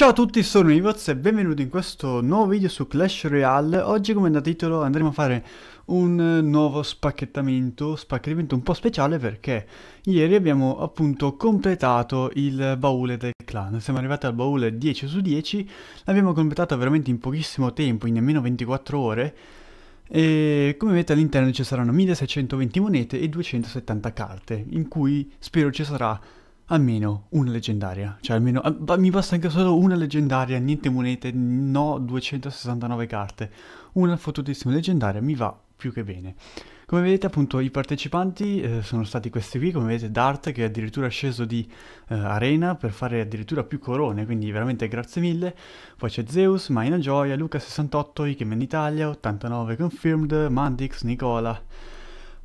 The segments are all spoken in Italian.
Ciao a tutti, sono Ivoz e benvenuti in questo nuovo video su Clash Royale. Oggi, come da titolo, andremo a fare un nuovo spacchettamento, spacchettamento un po' speciale perché ieri abbiamo appunto completato il baule del clan. Siamo arrivati al baule 10 su 10, l'abbiamo completato veramente in pochissimo tempo, in nemmeno 24 ore. E come vedete all'interno ci saranno 1620 monete e 270 carte, in cui spero ci sarà almeno una leggendaria, cioè almeno ah, mi basta anche solo una leggendaria, niente monete, no 269 carte, una fottutissima leggendaria mi va più che bene. Come vedete appunto i partecipanti eh, sono stati questi qui, come vedete Dart che è addirittura sceso di eh, arena per fare addirittura più corone, quindi veramente grazie mille. Poi c'è Zeus, Maina Gioia, Luca68, Ikemen Italia, 89 Confirmed, Mandix, Nicola,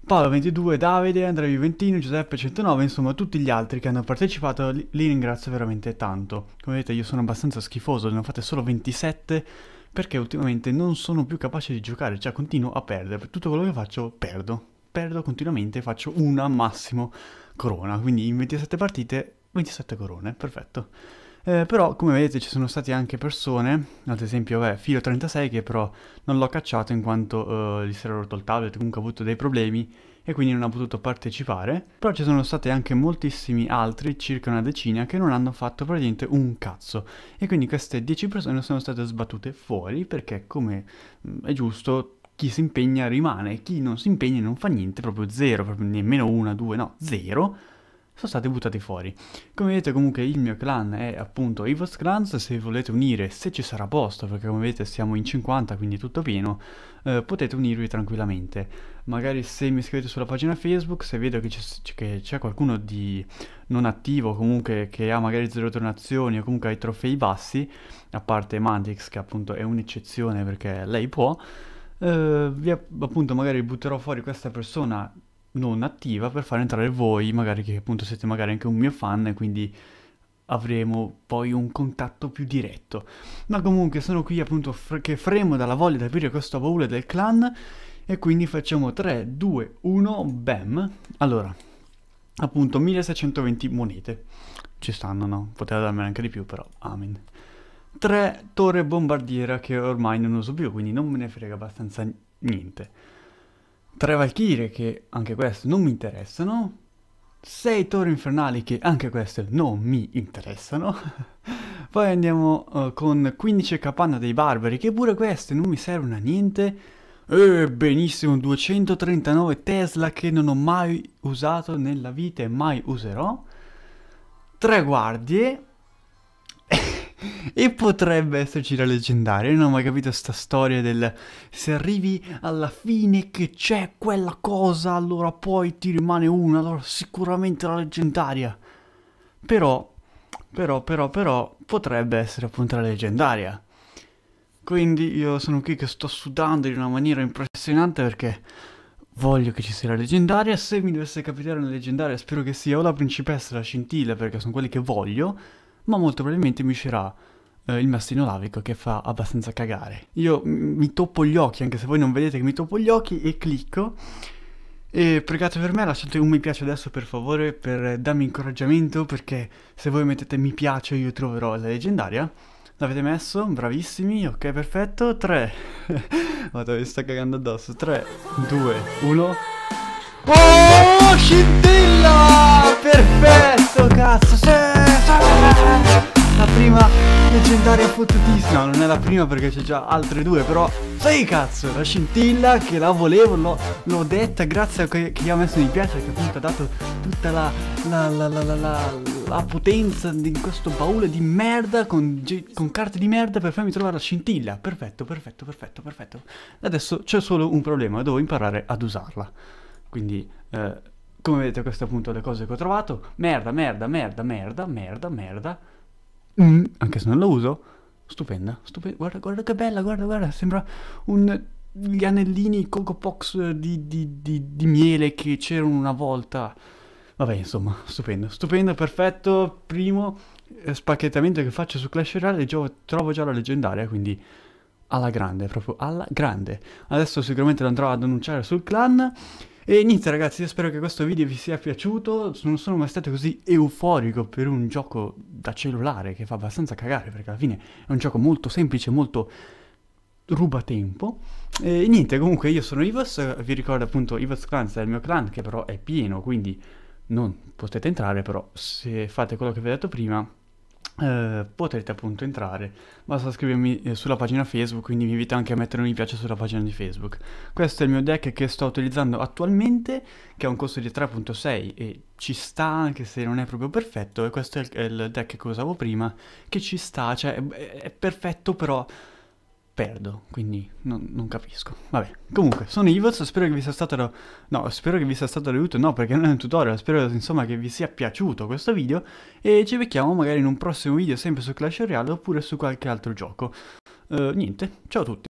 Paolo 22, Davide, Andrea Juventino, Giuseppe 109, insomma tutti gli altri che hanno partecipato li, li ringrazio veramente tanto. Come vedete io sono abbastanza schifoso, ne ho fatte solo 27 perché ultimamente non sono più capace di giocare, cioè continuo a perdere, per tutto quello che faccio perdo, perdo continuamente, faccio una massimo corona, quindi in 27 partite 27 corone, perfetto. Eh, però come vedete ci sono state anche persone, ad esempio beh, Filo36 che però non l'ho cacciato in quanto eh, gli si era rotto il tablet, comunque ha avuto dei problemi e quindi non ha potuto partecipare, però ci sono state anche moltissimi altri, circa una decina, che non hanno fatto praticamente un cazzo e quindi queste 10 persone sono state sbattute fuori perché come mm, è giusto chi si impegna rimane, chi non si impegna non fa niente, proprio zero, proprio nemmeno una, due, no, zero sono state buttate fuori. Come vedete comunque il mio clan è appunto Evos Clans, se volete unire, se ci sarà posto, perché come vedete siamo in 50 quindi tutto pieno, eh, potete unirvi tranquillamente. Magari se mi iscrivete sulla pagina Facebook, se vedo che c'è qualcuno di non attivo comunque che ha magari zero donazioni o comunque ha i trofei bassi, a parte Mantix che appunto è un'eccezione perché lei può, eh, vi, appunto magari butterò fuori questa persona non attiva per far entrare voi, magari che appunto siete magari anche un mio fan e quindi avremo poi un contatto più diretto. Ma comunque sono qui appunto fre- che fremo dalla voglia di aprire questo baule del clan e quindi facciamo 3, 2, 1, bam. Allora, appunto 1620 monete. Ci stanno, no? Poteva darmene anche di più, però amen. 3 torre bombardiera che ormai non uso più, quindi non me ne frega abbastanza niente. Tre Valchirie, che anche queste non mi interessano. Sei Torri Infernali, che anche queste non mi interessano. Poi andiamo uh, con 15 Capanna dei Barbari, che pure queste non mi servono a niente. E benissimo, 239 Tesla che non ho mai usato nella vita e mai userò. Tre guardie, e potrebbe esserci la leggendaria. Io non ho mai capito sta storia del se arrivi alla fine che c'è quella cosa, allora poi ti rimane una, allora sicuramente la leggendaria. Però, però, però, però, potrebbe essere appunto la leggendaria. Quindi io sono qui che sto sudando in una maniera impressionante perché voglio che ci sia la leggendaria. Se mi dovesse capitare una leggendaria, spero che sia o la principessa o la scintilla perché sono quelli che voglio ma molto probabilmente mi uscirà eh, il mastino lavico che fa abbastanza cagare. Io mi toppo gli occhi, anche se voi non vedete che mi toppo gli occhi, e clicco. E pregate per me, lasciate un mi piace adesso per favore, per eh, darmi incoraggiamento, perché se voi mettete mi piace io troverò la leggendaria. L'avete messo? Bravissimi, ok perfetto, 3 Vado, mi sta cagando addosso 3, 2, 1 Oh, scintilla! Perfetto, cazzo, sì! La prima leggendaria fottutissima No, non è la prima perché c'è già altre due Però, sai cazzo, la scintilla che la volevo L'ho detta grazie a che, chi ha messo mi piace Che appunto ha dato tutta la, la, la, la potenza di questo baule di merda con, con, carte di merda per farmi trovare la scintilla Perfetto, perfetto, perfetto, perfetto Adesso c'è solo un problema Devo imparare ad usarla Quindi... Eh, come vedete a questo punto le cose che ho trovato, merda, merda, merda, merda, merda, merda, mm, anche se non la uso, stupenda, stupenda, guarda, guarda che bella, guarda, guarda, sembra un gli anellini Coco Pox di, di, di, di, miele che c'erano una volta. Vabbè, insomma, stupendo, stupendo, perfetto. Primo eh, spacchettamento che faccio su Clash Royale trovo già la leggendaria, quindi alla grande, proprio alla grande. Adesso sicuramente lo andrò ad annunciare sul clan. E niente ragazzi, io spero che questo video vi sia piaciuto, non sono mai stato così euforico per un gioco da cellulare che fa abbastanza cagare perché alla fine è un gioco molto semplice, molto ruba tempo. E niente, comunque io sono Ivos vi ricordo appunto Ivos Clans è il mio clan che però è pieno, quindi non potete entrare, però se fate quello che vi ho detto prima eh, potrete appunto entrare basta scrivermi eh, sulla pagina facebook quindi vi invito anche a mettere un mi piace sulla pagina di facebook questo è il mio deck che sto utilizzando attualmente che ha un costo di 3.6 e ci sta anche se non è proprio perfetto e questo è il, deck che usavo prima che ci sta cioè è perfetto però perdo, quindi non, non, capisco. Vabbè, comunque, sono Ivoz, spero che vi sia stato... Da... No, spero che vi sia stato d'aiuto, no, perché non è un tutorial, spero insomma che vi sia piaciuto questo video e ci becchiamo magari in un prossimo video sempre su Clash Royale oppure su qualche altro gioco. Uh, niente, ciao a tutti.